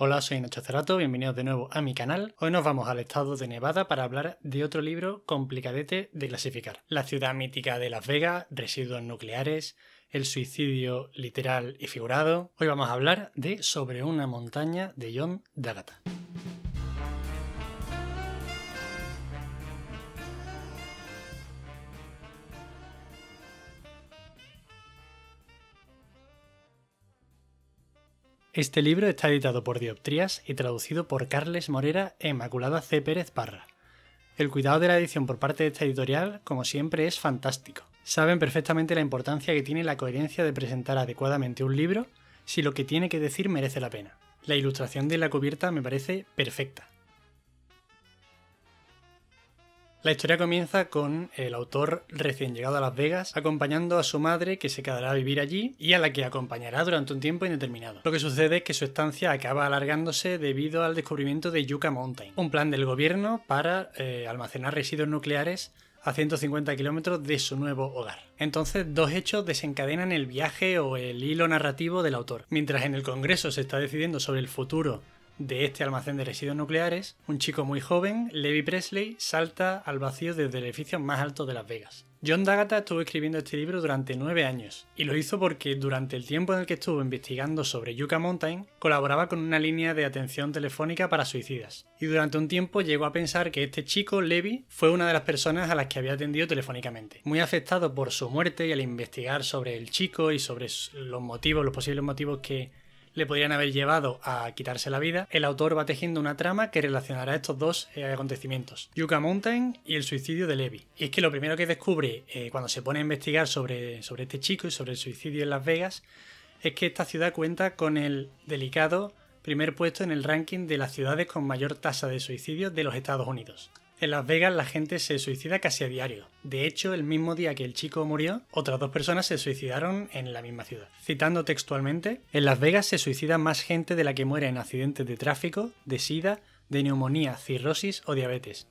Hola, soy Nacho Cerrato, bienvenidos de nuevo a mi canal. Hoy nos vamos al estado de Nevada para hablar de otro libro complicadete de clasificar. La ciudad mítica de Las Vegas, residuos nucleares, el suicidio literal y figurado. Hoy vamos a hablar de Sobre una montaña de John Dagata. Este libro está editado por Dioptrías y traducido por Carles Morera e Inmaculada C. Pérez Parra. El cuidado de la edición por parte de esta editorial, como siempre, es fantástico. Saben perfectamente la importancia que tiene la coherencia de presentar adecuadamente un libro si lo que tiene que decir merece la pena. La ilustración de la cubierta me parece perfecta. La historia comienza con el autor recién llegado a Las Vegas, acompañando a su madre que se quedará a vivir allí y a la que acompañará durante un tiempo indeterminado. Lo que sucede es que su estancia acaba alargándose debido al descubrimiento de Yucca Mountain, un plan del gobierno para eh, almacenar residuos nucleares a 150 kilómetros de su nuevo hogar. Entonces, dos hechos desencadenan el viaje o el hilo narrativo del autor. Mientras en el Congreso se está decidiendo sobre el futuro de este almacén de residuos nucleares, un chico muy joven, Levi Presley, salta al vacío desde el edificio más alto de Las Vegas. John Dagata estuvo escribiendo este libro durante nueve años, y lo hizo porque durante el tiempo en el que estuvo investigando sobre Yucca Mountain, colaboraba con una línea de atención telefónica para suicidas, y durante un tiempo llegó a pensar que este chico, Levi, fue una de las personas a las que había atendido telefónicamente. Muy afectado por su muerte y al investigar sobre el chico y sobre los motivos, los posibles motivos que le podrían haber llevado a quitarse la vida, el autor va tejiendo una trama que relacionará estos dos eh, acontecimientos, Yucca Mountain y el suicidio de Levi. Y es que lo primero que descubre eh, cuando se pone a investigar sobre, sobre este chico y sobre el suicidio en Las Vegas es que esta ciudad cuenta con el delicado primer puesto en el ranking de las ciudades con mayor tasa de suicidio de los Estados Unidos. En Las Vegas la gente se suicida casi a diario. De hecho, el mismo día que el chico murió, otras dos personas se suicidaron en la misma ciudad. Citando textualmente, en Las Vegas se suicida más gente de la que muere en accidentes de tráfico, de sida, de neumonía, cirrosis o diabetes.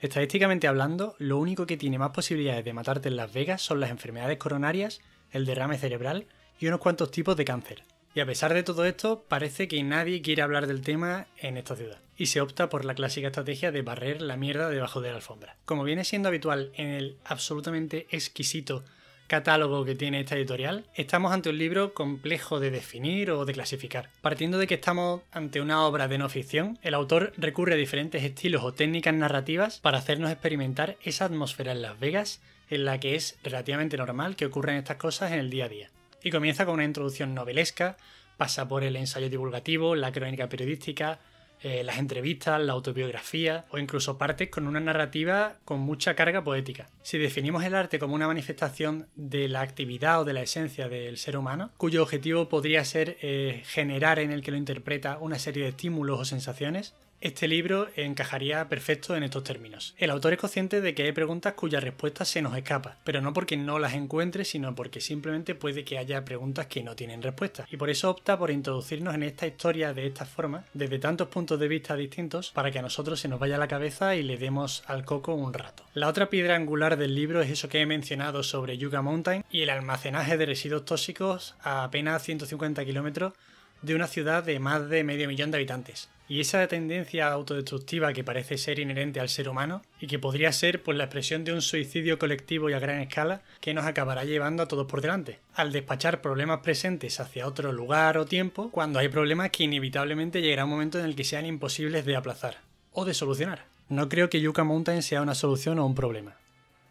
Estadísticamente hablando, lo único que tiene más posibilidades de matarte en Las Vegas son las enfermedades coronarias, el derrame cerebral y unos cuantos tipos de cáncer. Y a pesar de todo esto, parece que nadie quiere hablar del tema en esta ciudad, y se opta por la clásica estrategia de barrer la mierda debajo de la alfombra. Como viene siendo habitual en el absolutamente exquisito catálogo que tiene esta editorial, estamos ante un libro complejo de definir o de clasificar. Partiendo de que estamos ante una obra de no ficción, el autor recurre a diferentes estilos o técnicas narrativas para hacernos experimentar esa atmósfera en Las Vegas en la que es relativamente normal que ocurran estas cosas en el día a día y comienza con una introducción novelesca, pasa por el ensayo divulgativo, la crónica periodística, eh, las entrevistas, la autobiografía o incluso partes con una narrativa con mucha carga poética. Si definimos el arte como una manifestación de la actividad o de la esencia del ser humano, cuyo objetivo podría ser eh, generar en el que lo interpreta una serie de estímulos o sensaciones, este libro encajaría perfecto en estos términos. El autor es consciente de que hay preguntas cuya respuesta se nos escapa, pero no porque no las encuentre, sino porque simplemente puede que haya preguntas que no tienen respuesta. Y por eso opta por introducirnos en esta historia de esta forma, desde tantos puntos de vista distintos, para que a nosotros se nos vaya la cabeza y le demos al coco un rato. La otra piedra angular del libro es eso que he mencionado sobre Yuga Mountain y el almacenaje de residuos tóxicos a apenas 150 kilómetros de una ciudad de más de medio millón de habitantes y esa tendencia autodestructiva que parece ser inherente al ser humano y que podría ser pues, la expresión de un suicidio colectivo y a gran escala que nos acabará llevando a todos por delante, al despachar problemas presentes hacia otro lugar o tiempo cuando hay problemas que inevitablemente llegará un momento en el que sean imposibles de aplazar o de solucionar. No creo que Yucca Mountain sea una solución o un problema.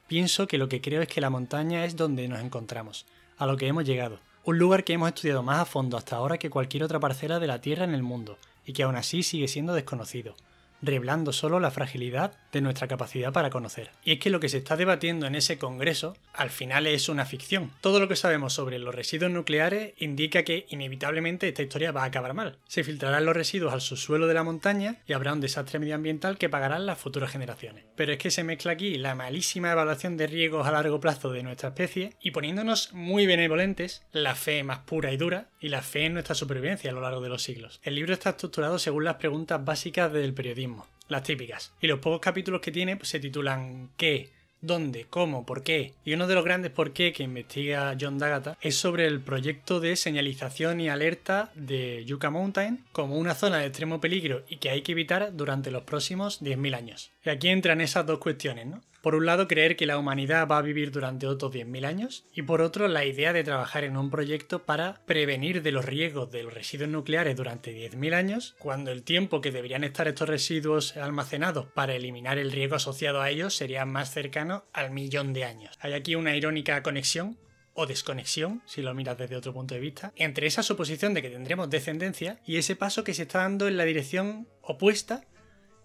Pienso que lo que creo es que la montaña es donde nos encontramos, a lo que hemos llegado, un lugar que hemos estudiado más a fondo hasta ahora que cualquier otra parcela de la Tierra en el mundo, y que aún así sigue siendo desconocido revelando solo la fragilidad de nuestra capacidad para conocer. Y es que lo que se está debatiendo en ese Congreso al final es una ficción. Todo lo que sabemos sobre los residuos nucleares indica que inevitablemente esta historia va a acabar mal. Se filtrarán los residuos al subsuelo de la montaña y habrá un desastre medioambiental que pagarán las futuras generaciones. Pero es que se mezcla aquí la malísima evaluación de riesgos a largo plazo de nuestra especie y poniéndonos muy benevolentes la fe más pura y dura y la fe en nuestra supervivencia a lo largo de los siglos. El libro está estructurado según las preguntas básicas del periodismo las típicas. Y los pocos capítulos que tiene pues, se titulan ¿Qué? ¿Dónde? ¿Cómo? ¿Por qué? Y uno de los grandes por qué que investiga John Dagata es sobre el proyecto de señalización y alerta de Yucca Mountain como una zona de extremo peligro y que hay que evitar durante los próximos 10.000 años. Y aquí entran esas dos cuestiones, ¿no? Por un lado, creer que la humanidad va a vivir durante otros 10.000 años y por otro, la idea de trabajar en un proyecto para prevenir de los riesgos de los residuos nucleares durante 10.000 años, cuando el tiempo que deberían estar estos residuos almacenados para eliminar el riesgo asociado a ellos sería más cercano al millón de años. Hay aquí una irónica conexión o desconexión, si lo miras desde otro punto de vista, entre esa suposición de que tendremos descendencia y ese paso que se está dando en la dirección opuesta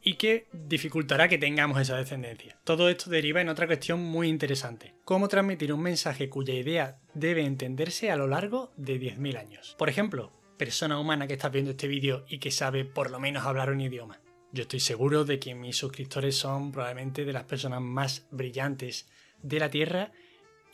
y que dificultará que tengamos esa descendencia. Todo esto deriva en otra cuestión muy interesante, cómo transmitir un mensaje cuya idea debe entenderse a lo largo de 10.000 años. Por ejemplo, persona humana que está viendo este vídeo y que sabe por lo menos hablar un idioma. Yo estoy seguro de que mis suscriptores son probablemente de las personas más brillantes de la Tierra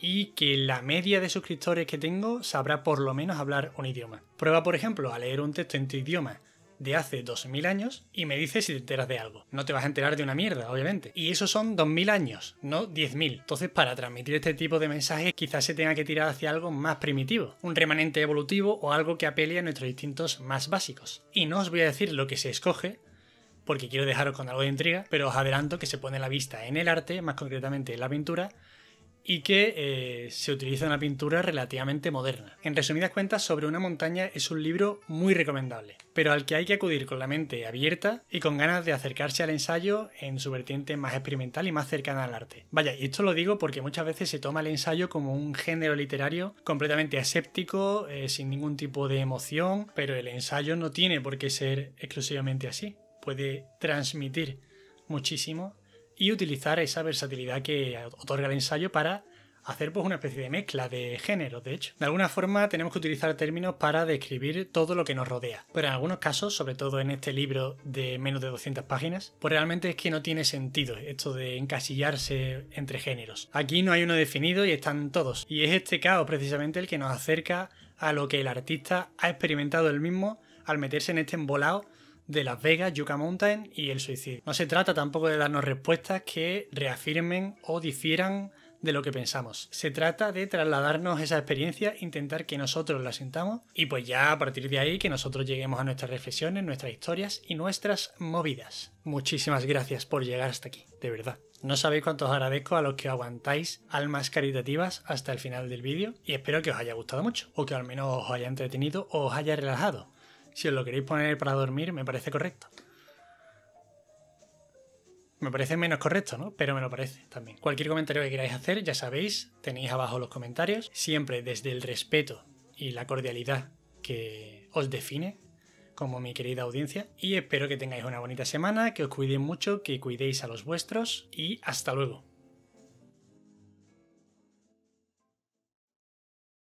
y que la media de suscriptores que tengo sabrá por lo menos hablar un idioma. Prueba, por ejemplo, a leer un texto en tu idioma de hace 2000 años y me dices si te enteras de algo. No te vas a enterar de una mierda, obviamente. Y eso son 2000 años, no 10.000. Entonces, para transmitir este tipo de mensajes, quizás se tenga que tirar hacia algo más primitivo, un remanente evolutivo o algo que apele a nuestros instintos más básicos. Y no os voy a decir lo que se escoge, porque quiero dejaros con algo de intriga, pero os adelanto que se pone la vista en el arte, más concretamente en la pintura, y que eh, se utiliza una pintura relativamente moderna. En resumidas cuentas, sobre una montaña es un libro muy recomendable, pero al que hay que acudir con la mente abierta y con ganas de acercarse al ensayo en su vertiente más experimental y más cercana al arte. Vaya, y esto lo digo porque muchas veces se toma el ensayo como un género literario completamente aséptico, eh, sin ningún tipo de emoción, pero el ensayo no tiene por qué ser exclusivamente así. Puede transmitir muchísimo y utilizar esa versatilidad que otorga el ensayo para hacer pues una especie de mezcla de géneros, de hecho. De alguna forma tenemos que utilizar términos para describir todo lo que nos rodea, pero en algunos casos, sobre todo en este libro de menos de 200 páginas, pues realmente es que no tiene sentido esto de encasillarse entre géneros. Aquí no hay uno definido y están todos, y es este caos precisamente el que nos acerca a lo que el artista ha experimentado él mismo al meterse en este embolado de Las Vegas, Yucca Mountain y el suicidio. No se trata tampoco de darnos respuestas que reafirmen o difieran de lo que pensamos. Se trata de trasladarnos esa experiencia, intentar que nosotros la sintamos y pues ya a partir de ahí que nosotros lleguemos a nuestras reflexiones, nuestras historias y nuestras movidas. Muchísimas gracias por llegar hasta aquí, de verdad. No sabéis cuánto os agradezco a los que aguantáis almas caritativas hasta el final del vídeo y espero que os haya gustado mucho o que al menos os haya entretenido o os haya relajado. Si os lo queréis poner para dormir, me parece correcto. Me parece menos correcto, ¿no? Pero me lo parece también. Cualquier comentario que queráis hacer, ya sabéis, tenéis abajo los comentarios. Siempre desde el respeto y la cordialidad que os define como mi querida audiencia. Y espero que tengáis una bonita semana, que os cuidéis mucho, que cuidéis a los vuestros y hasta luego.